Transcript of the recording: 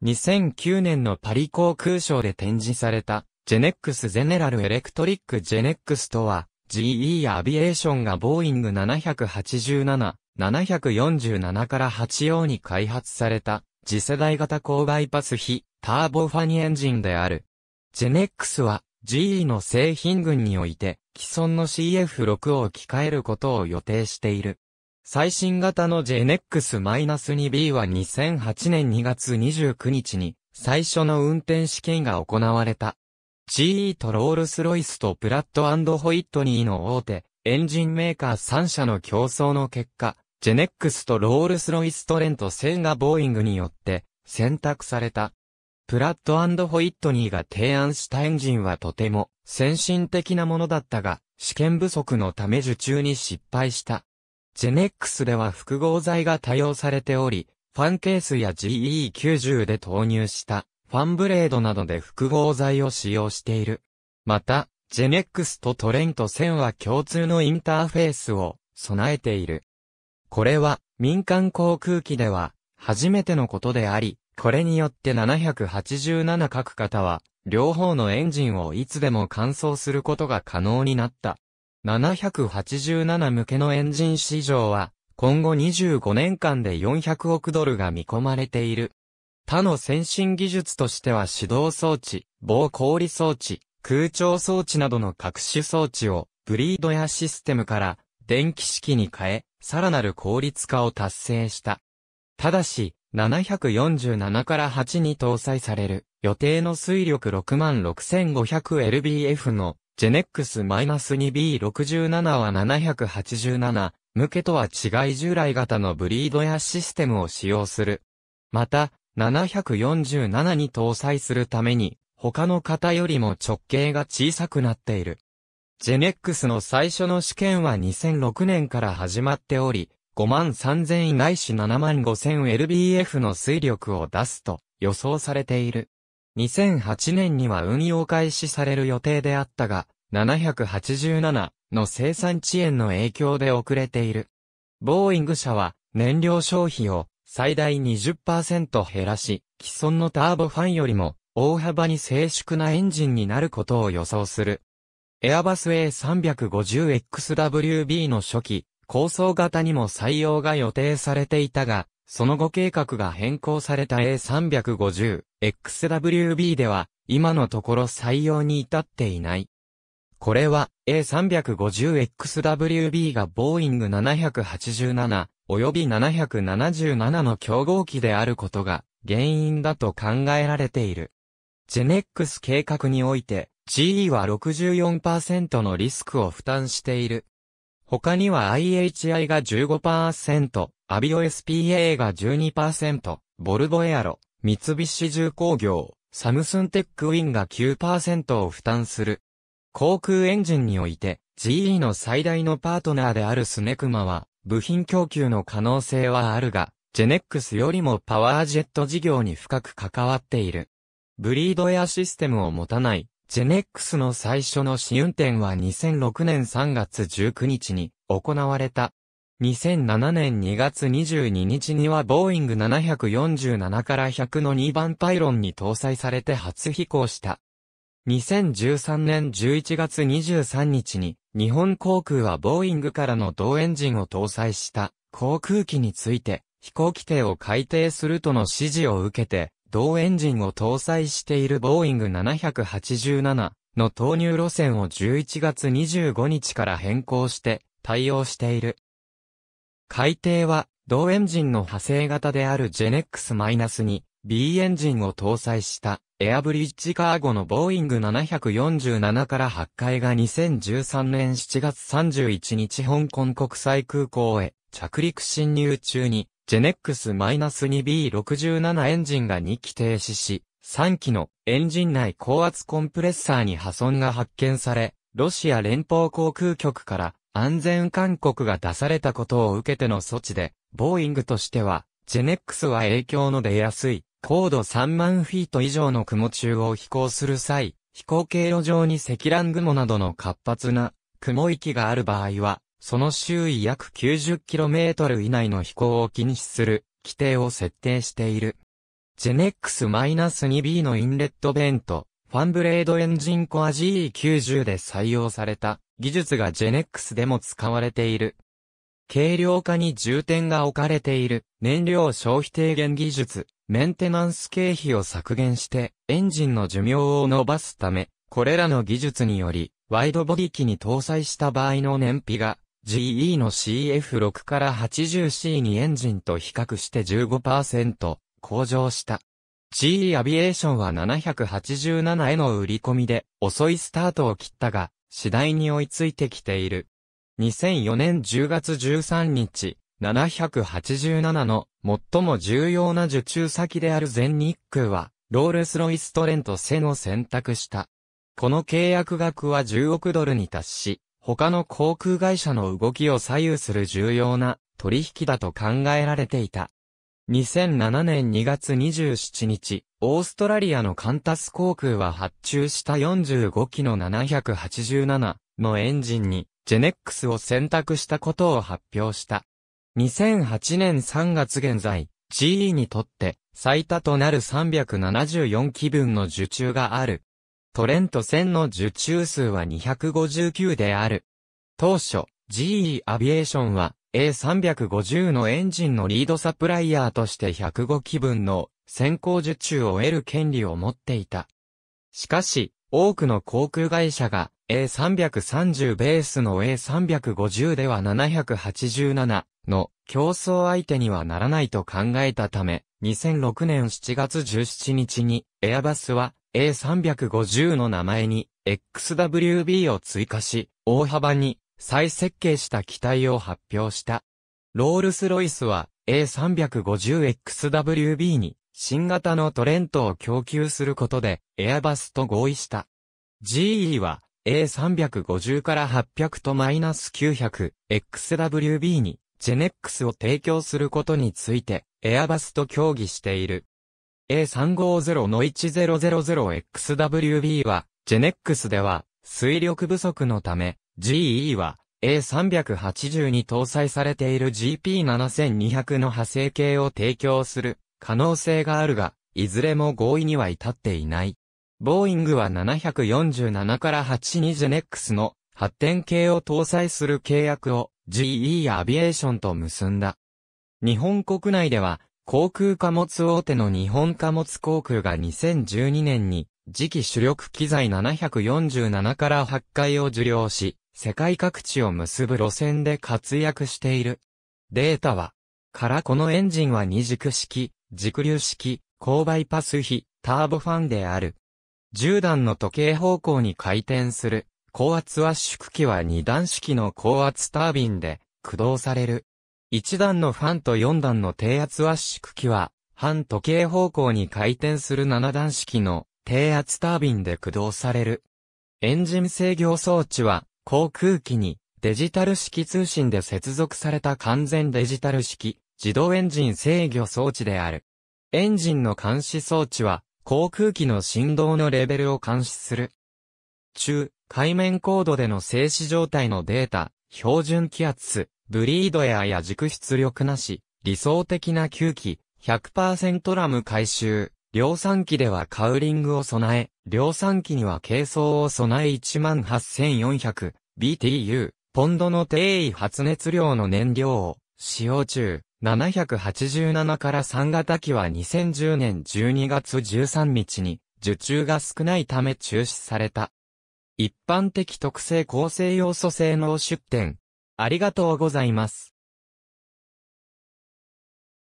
2009年のパリ航空ショーで展示された、ジェネックスゼネラルエレクトリックジェネックスとは、GE アビエーションがボーイング787、747から8用に開発された、次世代型高バイパス比、ターボファニエンジンである。ジェネックスは、GE の製品群において、既存の CF6 を置き換えることを予定している。最新型の JNX-2B は2008年2月29日に最初の運転試験が行われた。GE とロールスロイスとプラットホイットニーの大手、エンジンメーカー3社の競争の結果、ジェネックスとロールスロイストレント製がボーイングによって選択された。プラットホイットニーが提案したエンジンはとても先進的なものだったが、試験不足のため受注に失敗した。ジェネックスでは複合材が多用されており、ファンケースや GE90 で投入したファンブレードなどで複合材を使用している。また、ジェネックスとトレント1000は共通のインターフェースを備えている。これは民間航空機では初めてのことであり、これによって787各方は両方のエンジンをいつでも乾燥することが可能になった。787向けのエンジン市場は、今後25年間で400億ドルが見込まれている。他の先進技術としては指導装置、防氷装置、空調装置などの各種装置を、ブリードやシステムから電気式に変え、さらなる効率化を達成した。ただし、747から8に搭載される予定の水力 66,500LBF のジェネックス -2B67 は787向けとは違い従来型のブリードやシステムを使用する。また、747に搭載するために、他の型よりも直径が小さくなっている。ジェネックスの最初の試験は2006年から始まっており、53000ないし 75000LBF の推力を出すと予想されている。2008年には運用開始される予定であったが、787の生産遅延の影響で遅れている。ボーイング社は燃料消費を最大20%減らし、既存のターボファンよりも大幅に静粛なエンジンになることを予想する。エアバス A350XWB の初期、構想型にも採用が予定されていたが、その後計画が変更された A350、XWB では、今のところ採用に至っていない。これは A350XWB がボーイング787及び777の競合機であることが原因だと考えられている。ジェネックス計画において GE は64%のリスクを負担している他には IHI が15%、アビオ SPA が12%、ボルボエアロ、三菱重工業、サムスンテックウィンが9%を負担する。航空エンジンにおいて GE の最大のパートナーであるスネクマは部品供給の可能性はあるが、ジェネックスよりもパワージェット事業に深く関わっている。ブリードエアシステムを持たないジェネックスの最初の試運転は2006年3月19日に行われた。2007年2月22日にはボーイング747から100の2番パイロンに搭載されて初飛行した。2013年11月23日に日本航空はボーイングからの同エンジンを搭載した航空機について飛行規定を改定するとの指示を受けて同エンジンを搭載しているボーイング787の投入路線を11月25日から変更して対応している。海底は同エンジンの派生型であるジェネックス -2B エンジンを搭載したエアブリッジカーゴのボーイング747から8回が2013年7月31日香港国際空港へ着陸侵入中にジェネックス -2B67 エンジンが2機停止し、3機のエンジン内高圧コンプレッサーに破損が発見され、ロシア連邦航空局から安全勧告が出されたことを受けての措置で、ボーイングとしては、ジェネックスは影響の出やすい、高度3万フィート以上の雲中を飛行する際、飛行経路上に積乱雲などの活発な雲域がある場合は、その周囲約 90km 以内の飛行を禁止する規定を設定している。ジェネックス -2B のインレットベント、ファンブレードエンジンコア GE90 で採用された技術がジェネックスでも使われている。軽量化に重点が置かれている燃料消費低減技術、メンテナンス経費を削減してエンジンの寿命を伸ばすため、これらの技術により、ワイドボディ機に搭載した場合の燃費が GE の CF6 から 80C にエンジンと比較して15%向上した。GE アビエーションは787への売り込みで遅いスタートを切ったが、次第に追いついてきている。2004年10月13日、787の最も重要な受注先である全日空は、ロールスロイストレント1000を選択した。この契約額は10億ドルに達し、他の航空会社の動きを左右する重要な取引だと考えられていた。2007年2月27日、オーストラリアのカンタス航空は発注した45機の787のエンジンにジェネックスを選択したことを発表した。2008年3月現在、GE にとって最多となる374機分の受注があるトレント線の受注数は259である。当初、GE アビエーションは A350 のエンジンのリードサプライヤーとして105機分の先行受注を得る権利を持っていた。しかし、多くの航空会社が A330 ベースの A350 では787の競争相手にはならないと考えたため、2006年7月17日にエアバスは A350 の名前に XWB を追加し、大幅に再設計した機体を発表した。ロールスロイスは A350XWB に新型のトレントを供給することでエアバスと合意した。GE は A350 から800とマイナス 900XWB にジェネックスを提供することについてエアバスと協議している。A350-1000XWB は、ジェネックスでは、水力不足のため、GE は、A380 に搭載されている GP7200 の派生系を提供する可能性があるが、いずれも合意には至っていない。ボーイングは747から8にジェネックスの発展系を搭載する契約を GE アビエーションと結んだ。日本国内では航空貨物大手の日本貨物航空が2012年に次期主力機材747から8回を受領し、世界各地を結ぶ路線で活躍している。データは、からこのエンジンは二軸式、軸流式、高バイパス比、ターボファンである。10段の時計方向に回転する、高圧圧縮機は2段式の高圧タービンで駆動される。1段のファンと4段の低圧圧縮機は、反時計方向に回転する7段式の低圧タービンで駆動される。エンジン制御装置は、航空機にデジタル式通信で接続された完全デジタル式自動エンジン制御装置である。エンジンの監視装置は、航空機の振動のレベルを監視する。中、海面高度での静止状態のデータ、標準気圧、ブリードエアや軸出力なし、理想的な吸気、100%ラム回収。量産機ではカウリングを備え、量産機には軽装を備え 18400BTU、ポンドの低位発熱量の燃料を使用中、787から3型機は2010年12月13日に受注が少ないため中止された。一般的特性構成要素性能出展、ありがとうございます。